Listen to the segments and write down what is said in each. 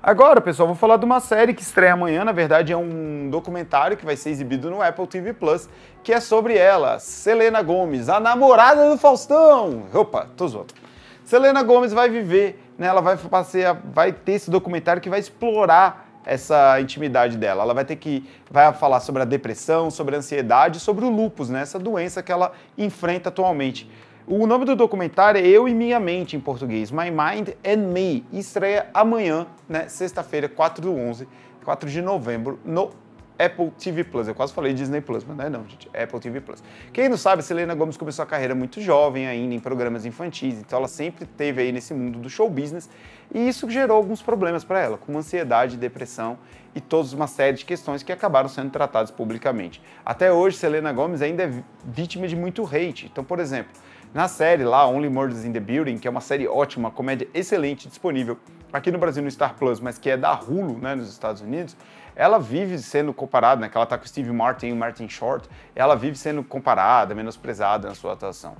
Agora, pessoal, vou falar de uma série que estreia amanhã, na verdade é um documentário que vai ser exibido no Apple TV Plus, que é sobre ela, Selena Gomes, a namorada do Faustão. Opa, tô zoando. Selena Gomes vai viver, né? Ela vai passear, vai ter esse documentário que vai explorar essa intimidade dela. Ela vai ter que vai falar sobre a depressão, sobre a ansiedade, sobre o lupus, né? Essa doença que ela enfrenta atualmente. O nome do documentário é Eu e Minha Mente em português, My Mind and Me, e estreia amanhã, né, sexta-feira, 4 do 11, 4 de novembro, no Apple TV Plus. Eu quase falei Disney Plus, mas não é não, gente. Apple TV Plus. Quem não sabe, Selena Gomes começou a carreira muito jovem ainda, em programas infantis, então ela sempre teve aí nesse mundo do show business, e isso gerou alguns problemas para ela, como ansiedade, depressão e toda uma série de questões que acabaram sendo tratadas publicamente. Até hoje, Selena Gomes ainda é vítima de muito hate. Então, por exemplo, na série lá, Only Murders in the Building, que é uma série ótima, uma comédia excelente, disponível aqui no Brasil no Star Plus, mas que é da Hulu, né, nos Estados Unidos, ela vive sendo comparada, né, que ela tá com o Steve Martin e o Martin Short, ela vive sendo comparada, menosprezada na sua atuação.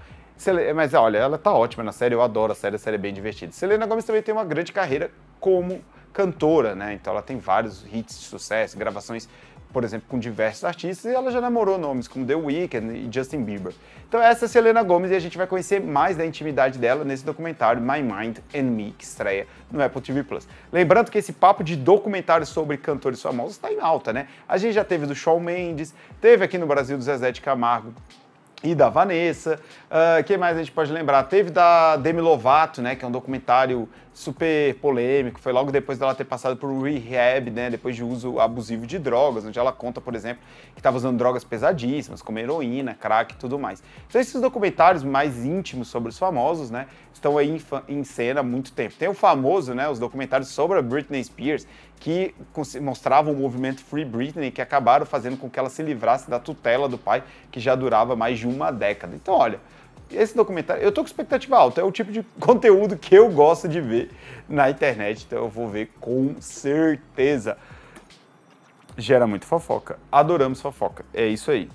Mas olha, ela tá ótima na série, eu adoro a série, a série é bem divertida. Selena Gomez também tem uma grande carreira como cantora, né? Então ela tem vários hits de sucesso, gravações por exemplo, com diversos artistas, e ela já namorou nomes como The Weeknd e Justin Bieber. Então essa é a Selena Gomez e a gente vai conhecer mais da intimidade dela nesse documentário My Mind and Me, que estreia no Apple TV Plus. Lembrando que esse papo de documentários sobre cantores famosos está em alta, né? A gente já teve do Shawn Mendes, teve aqui no Brasil do Zezé de Camargo, e da Vanessa. Uh, que mais a gente pode lembrar? Teve da Demi Lovato, né, que é um documentário super polêmico, foi logo depois dela ter passado por rehab, né, depois de uso abusivo de drogas, onde ela conta, por exemplo, que estava usando drogas pesadíssimas, como heroína, crack e tudo mais. Então esses documentários mais íntimos sobre os famosos, né, estão aí em, em cena há muito tempo. Tem o famoso, né, os documentários sobre a Britney Spears, que mostravam o movimento Free Britney, que acabaram fazendo com que ela se livrasse da tutela do pai, que já durava mais de uma década. Então, olha, esse documentário, eu tô com expectativa alta, é o tipo de conteúdo que eu gosto de ver na internet, então eu vou ver com certeza. Gera muito fofoca. Adoramos fofoca. É isso aí.